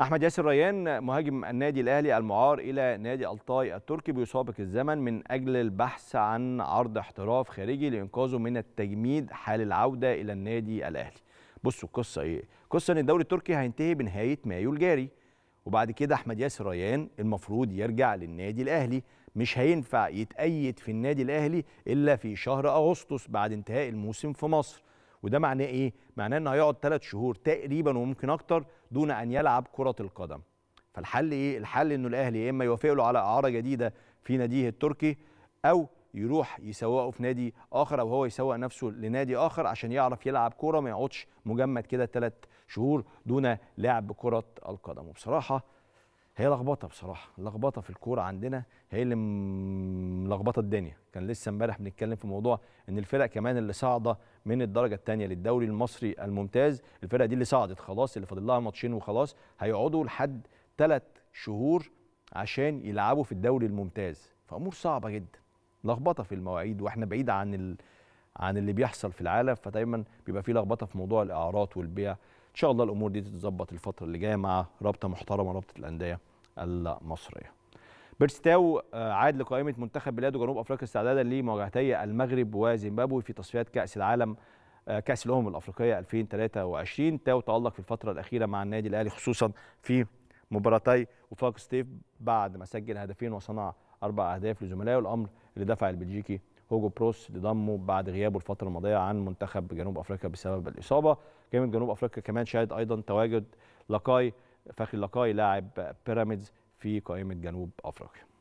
احمد ياسر ريان مهاجم النادي الاهلي المعار الى نادي الطاي التركي بيسابق الزمن من اجل البحث عن عرض احتراف خارجي لانقاذه من التجميد حال العوده الى النادي الاهلي بصوا القصه ايه قصه ان الدوري التركي هينتهي بنهايه مايو الجاري وبعد كده احمد ياسر ريان المفروض يرجع للنادي الاهلي مش هينفع يتأيد في النادي الاهلي الا في شهر اغسطس بعد انتهاء الموسم في مصر وده معناه ايه معناه انه هيقعد ثلاث شهور تقريبا وممكن اكتر دون ان يلعب كره القدم فالحل ايه الحل انه الاهلي يا اما يوافق له على اعاره جديده في ناديه التركي او يروح يسوقه في نادي اخر او هو يسوق نفسه لنادي اخر عشان يعرف يلعب كوره ما يقعدش مجمد كده ثلاث شهور دون لعب كره القدم وبصراحه هي لخبطه بصراحه لخبطه في الكوره عندنا هي اللي ملخبطه الدنيا كان لسه امبارح بنتكلم في موضوع ان الفرق كمان اللي صاعده من الدرجه الثانيه للدوري المصري الممتاز الفرق دي اللي صعدت خلاص اللي فاضل لها ماتشين وخلاص هيقعدوا لحد ثلاث شهور عشان يلعبوا في الدوري الممتاز فامور صعبه جدا لخبطه في المواعيد واحنا بعيد عن ال... عن اللي بيحصل في العالم فدايما بيبقى في لخبطه في موضوع الاعارات والبيع ان شاء الله الامور دي تتظبط الفتره اللي جايه مع رابطه محترمه رابطه الانديه المصريه بيرستاو آه، عاد لقائمه منتخب بلاده جنوب افريقيا استعدادا لمواجهتي المغرب وزيمبابوي في تصفيات كاس العالم آه، كاس الامم الافريقيه 2023 تاو تالق في الفتره الاخيره مع النادي الاهلي خصوصا في مباراتي وفاق ستيف بعد ما سجل هدفين وصنع اربع اهداف لزملائه الامر اللي دفع البلجيكي هوجو بروس لضمه بعد غيابه الفتره الماضيه عن منتخب جنوب افريقيا بسبب الاصابه جانب جنوب افريقيا كمان شهد ايضا تواجد لقاي فخري لاكاي لاعب بيراميدز في قائمه جنوب افريقيا